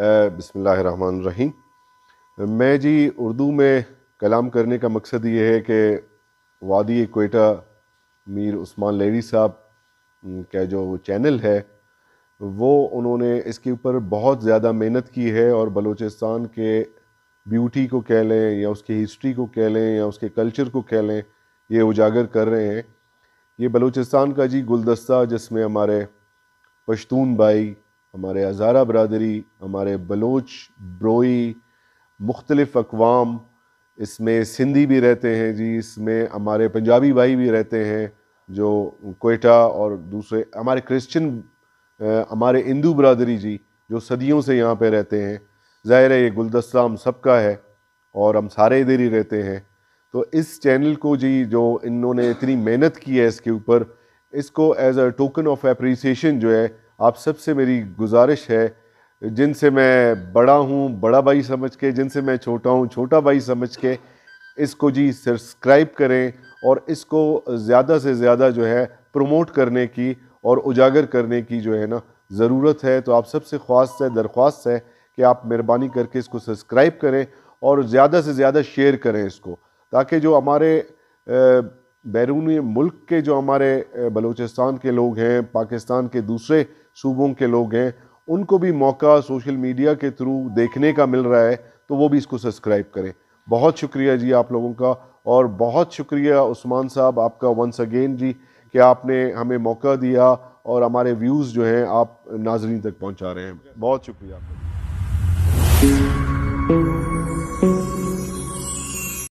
बसमीम मैं जी उर्दू में कलाम करने का मकसद ये है कि वादी कोयटा मीर उस्मान लेरी साहब का जो चैनल है वो उन्होंने इसके ऊपर बहुत ज़्यादा मेहनत की है और बलूचिस्तान के ब्यूटी को कह लें या उसकी हिस्ट्री को कह लें या उसके कल्चर को कह लें ये उजागर कर रहे हैं ये बलूचिस्तान का जी गुलदस्ता जिसमें हमारे पश्तून भाई हमारे हज़ारा बरदरी हमारे बलोच ब्रोई मुख्तलफ अकवाम इसमें सिंधी भी रहते हैं जी इसमें हमारे पंजाबी भाई भी रहते हैं जो कोयटा और दूसरे हमारे क्रिश्चियन हमारे हिंदू बरदरी जी जो सदियों से यहाँ पे रहते हैं ज़ाहिर है ये गुलदस्ता हम सबका है और हम सारे इधर ही रहते हैं तो इस चैनल को जी जो इन्होंने इतनी मेहनत की है इसके ऊपर इसको as a token of appreciation जो है आप सबसे मेरी गुजारिश है जिनसे मैं बड़ा हूँ बड़ा भाई समझ के जिनसे मैं छोटा हूँ छोटा भाई समझ के इसको जी सब्सक्राइब करें और इसको ज़्यादा से ज़्यादा जो है प्रमोट करने की और उजागर करने की जो है ना ज़रूरत है तो आप सबसे ख्वास्त है दरख्वास्त है कि आप मेहरबानी करके इसको सब्सक्राइब करें और ज़्यादा से ज़्यादा शेयर करें इसको ताकि जो हमारे बैरून मुल्क के जो हमारे बलूचिस्तान के लोग हैं पाकिस्तान के दूसरे सूबों के लोग हैं उनको भी मौका सोशल मीडिया के थ्रू देखने का मिल रहा है तो वो भी इसको सब्सक्राइब करें बहुत शुक्रिया जी आप लोगों का और बहुत शुक्रिया उस्मान साहब आपका वंस अगेन जी कि आपने हमें मौका दिया और हमारे व्यूज़ जो हैं आप नाजरीन तक पहुंचा रहे हैं बहुत शुक्रिया आपका